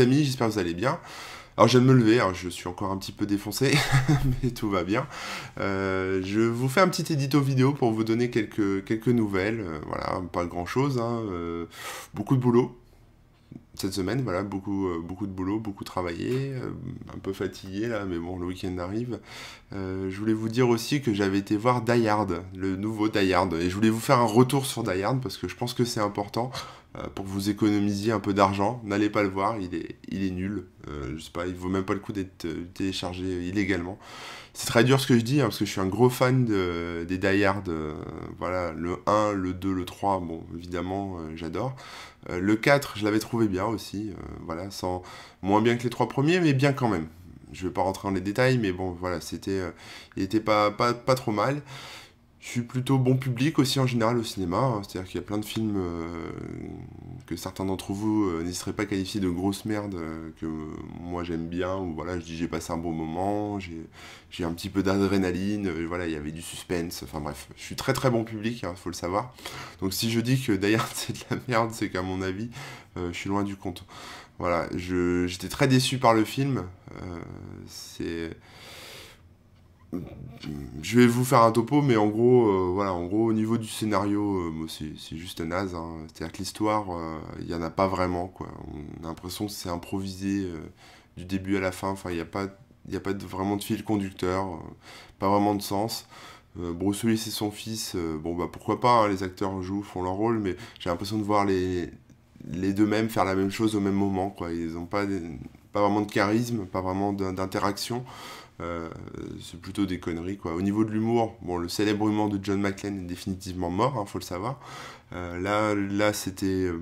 amis, j'espère que vous allez bien. Alors je viens de me lever, hein, je suis encore un petit peu défoncé, mais tout va bien. Euh, je vous fais un petit édito vidéo pour vous donner quelques, quelques nouvelles. Euh, voilà, pas grand chose, hein, euh, beaucoup de boulot. Cette semaine, voilà, beaucoup, beaucoup de boulot, beaucoup travaillé, un peu fatigué là, mais bon, le week-end arrive. je voulais vous dire aussi que j'avais été voir Dayard, le nouveau Dayard, et je voulais vous faire un retour sur Dayard parce que je pense que c'est important. Euh, pour que vous économisiez un peu d'argent, n'allez pas le voir, il est, il est nul. Euh, je sais pas, il vaut même pas le coup d'être euh, téléchargé illégalement. C'est très dur ce que je dis, hein, parce que je suis un gros fan des Die voilà, le 1, le 2, le 3, bon, évidemment, j'adore. le 4, je l'avais trouvé bien aussi, voilà, sans, moins bien que les trois premiers, mais bien quand même. Je vais pas rentrer dans les détails, mais bon, voilà, c'était, il était pas, pas, pas trop mal. Je suis plutôt bon public aussi en général au cinéma, c'est-à-dire qu'il y a plein de films euh, que certains d'entre vous euh, n'y seraient pas qualifiés de grosses merdes euh, que moi j'aime bien, ou voilà, je dis j'ai passé un bon moment, j'ai un petit peu d'adrénaline, voilà, il y avait du suspense, enfin bref, je suis très très bon public, il hein, faut le savoir. Donc si je dis que d'ailleurs c'est de la merde, c'est qu'à mon avis, je suis loin du compte. Voilà, j'étais très déçu par le film, c'est je vais vous faire un topo, mais en gros, euh, voilà, en gros, au niveau du scénario, euh, c'est juste naze. Hein. C'est-à-dire que l'histoire, euh, il n'y en a pas vraiment. Quoi. On a l'impression que c'est improvisé du début à la fin. Enfin, il n'y a pas, y a pas vraiment de fil conducteur, pas vraiment de sens. Bruce Willis et son fils, bon, bah pourquoi pas, hein, les acteurs jouent, font leur rôle, mais j'ai l'impression de voir les, les deux mêmes faire la même chose au même moment. Quoi. Ils n'ont pas, pas vraiment de charisme, pas vraiment d'interaction. Euh, c'est plutôt des conneries quoi. Au niveau de l'humour, bon, le célèbre humour de John McClane est définitivement mort, il hein, faut le savoir. Euh, là, là c'était euh,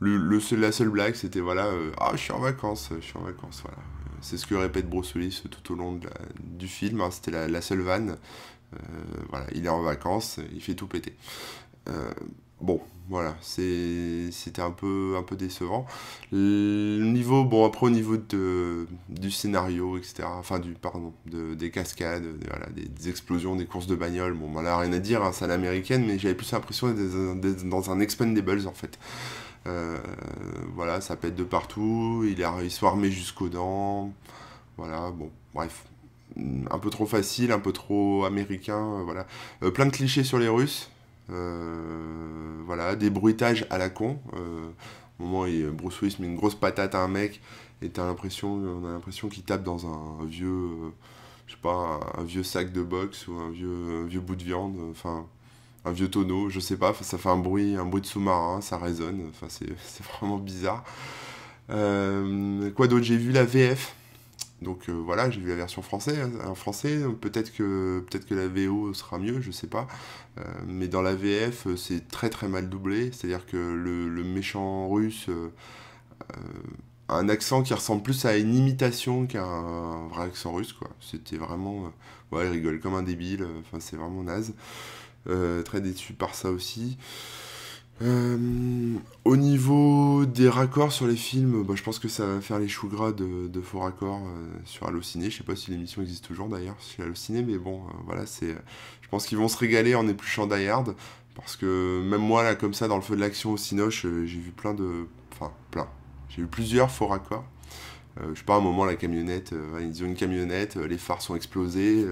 le, la seule blague, c'était voilà, ah je suis en vacances, je suis en vacances, voilà. C'est ce que répète Bruce tout au long du film. Hein, c'était la, la, seule vanne. voilà, il est en vacances, il fait tout péter bon, voilà, c'était un peu, un peu décevant. Le niveau, bon, après au niveau de, du scénario, etc., enfin, du, pardon, des cascades, des, explosions, des courses de bagnole, bon, ben, là, rien à dire, hein, c'est à l'américaine, mais j'avais plus l'impression d'être dans un Expendables, en fait. Euh, voilà, ça pète de partout, il, est, ils sont armés jusqu'aux dents, voilà, bon, bref. Un peu trop facile, un peu trop américain, euh, voilà. Euh, plein de clichés sur les Russes, euh, voilà, des bruitages à la con. Euh, au moment où il, Bruce Willis met une grosse patate à un mec et t'as l'impression, on a l'impression qu'il tape dans un, vieux, euh, je sais pas, un, vieux sac de boxe ou un vieux, vieux bout de viande. Enfin, un vieux tonneau, je sais pas, ça fait un bruit, un bruit de sous-marin, ça résonne, enfin c'est vraiment bizarre. quoi d'autre J'ai vu la VF donc euh, voilà, j'ai vu la version française, en français. Peut-être que, peut que la VO sera mieux, je sais pas. Euh, mais dans la VF, euh, c'est très très mal doublé. C'est-à-dire que le, méchant russe a un accent qui ressemble plus à une imitation qu'à un, vrai accent russe. quoi. C'était vraiment. ouais, il rigole comme un débile. Enfin, c'est vraiment naze. très déçu par ça aussi. au niveau des raccords sur les films, bah, je pense que ça va faire les choux gras de, faux raccords euh, sur Allociné. Je sais pas si l'émission existe toujours d'ailleurs sur Allociné, mais bon, euh, voilà, c'est. Euh, je pense qu'ils vont se régaler en épluchant Die parce que même moi là, comme ça, dans le feu de l'action au Cinoche, j'ai vu plein de, enfin, plein. J'ai vu plusieurs faux raccords. Euh, je sais pas, à un moment, la camionnette, euh, ils ont une camionnette, euh, les phares sont explosés,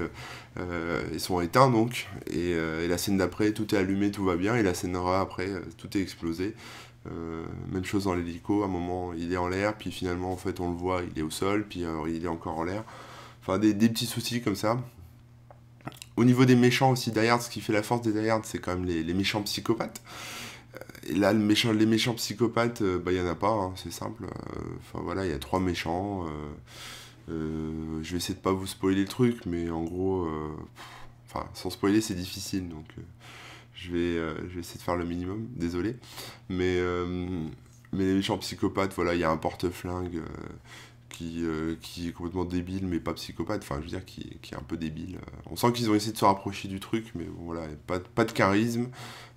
ils sont éteints donc, et, la scène d'après, tout est allumé, tout va bien, et la scène après, tout est explosé. même chose dans l'hélico, à un moment il est en l'air, puis finalement en fait on le voit, il est au sol, puis il est encore en l'air. Enfin des, petits soucis comme ça. Au niveau des méchants aussi, Die ce qui fait la force des Die c'est quand même les, les méchants psychopathes. Et là, méchant, les méchants psychopathes, il euh, bah, n'y en a pas, hein, c'est simple. Euh, enfin voilà, il y a trois méchants. Euh, je vais essayer de pas vous spoiler le truc, mais en gros, enfin, sans spoiler, c'est difficile, donc je, vais, vais essayer de faire le minimum, désolé. Mais, mais les méchants psychopathes, voilà, il y a un porte-flingue euh, qui, est complètement débile, mais pas psychopathe. Enfin, je veux dire, qui, est un peu débile. Euh. On sent qu'ils ont essayé de se rapprocher du truc, mais bon, voilà, pas, de charisme.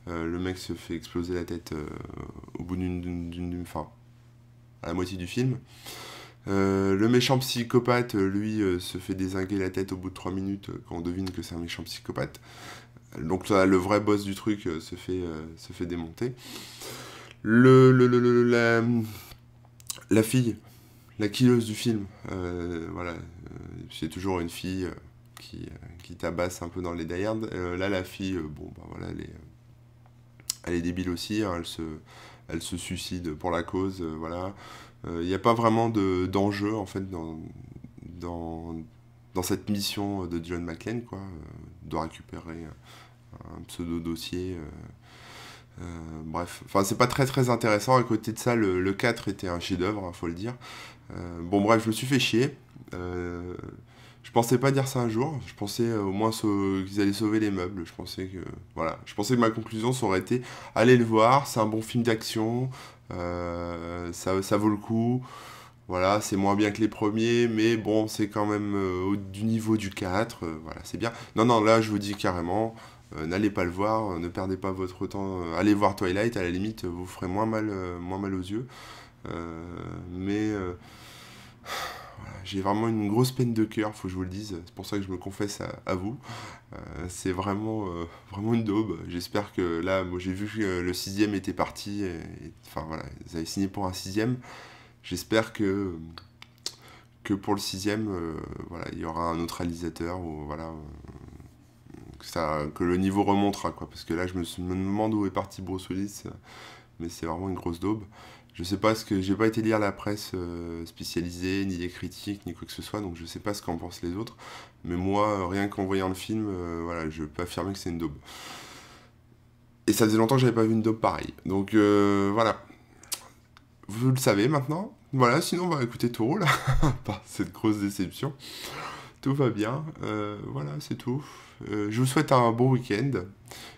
Euh, le mec se fait exploser la tête au bout d'une. Enfin, à la moitié du film. le méchant psychopathe, lui, se fait désinguer la tête au bout de 3 minutes quand on devine que c'est un méchant psychopathe. Donc le vrai boss du truc se, fait, se fait démonter. Le, le, le, le la, la fille, la killeuse du film. Euh, voilà, euh, c'est toujours une fille euh, qui, tabasse un peu dans les derrière. là, la fille, bon, bah, voilà, elle est, elle est débile aussi, hein. elle, se, elle se suicide pour la cause, voilà. Il n'y a pas vraiment d'enjeu, en fait, dans, dans, cette mission de John McClane, quoi, de récupérer un pseudo-dossier euh, bref, enfin c'est pas très très intéressant. À côté de ça, le, 4 était un chef-d'œuvre, hein, faut le dire. Euh, bon bref, je me suis fait chier. Euh, je pensais pas dire ça un jour. Je pensais au moins qu'ils allaient sauver les meubles. Je pensais que voilà, je pensais que ma conclusion ça aurait été allez le voir, c'est un bon film d'action, ça, vaut le coup. Voilà, c'est moins bien que les premiers, mais bon, c'est quand même au niveau du 4, voilà, c'est bien. Non, non, là, je vous dis carrément, euh, n'allez pas le voir, euh, ne perdez pas votre temps. Euh, allez voir Twilight, à la limite, vous ferez moins mal, moins mal aux yeux. mais j'ai vraiment une grosse peine de cœur, faut que je vous le dise. C'est pour ça que je me confesse à, vous. c'est vraiment, vraiment une daube. J'espère que là, j'ai vu que le sixième était parti. enfin voilà, ils avaient signé pour un sixième. J'espère que, que pour le sixième, voilà, il y aura un autre réalisateur ou voilà, que, ça, que le niveau remontera. Quoi, parce que là, je me, demande où est parti Bruce Willis, euh, mais c'est vraiment une grosse daube. Je sais pas ce que j'ai pas été lire la presse euh, spécialisée, ni les critiques, ni quoi que ce soit, donc je sais pas ce qu'en pensent les autres. Mais moi, euh, rien qu'en voyant le film, voilà, je peux affirmer que c'est une daube. Et ça faisait longtemps que j'avais pas vu une daube pareille. Donc voilà, vous le savez maintenant. Voilà, sinon on va bah, écouter Toro là, par cette grosse déception tout va bien. Euh, voilà, c'est tout. Euh, je vous souhaite un bon week-end.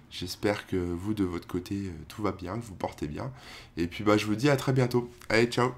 J'espère que vous, de votre côté, euh, tout va bien, que vous portez bien. Et puis, bah, je vous dis à très bientôt. Allez, ciao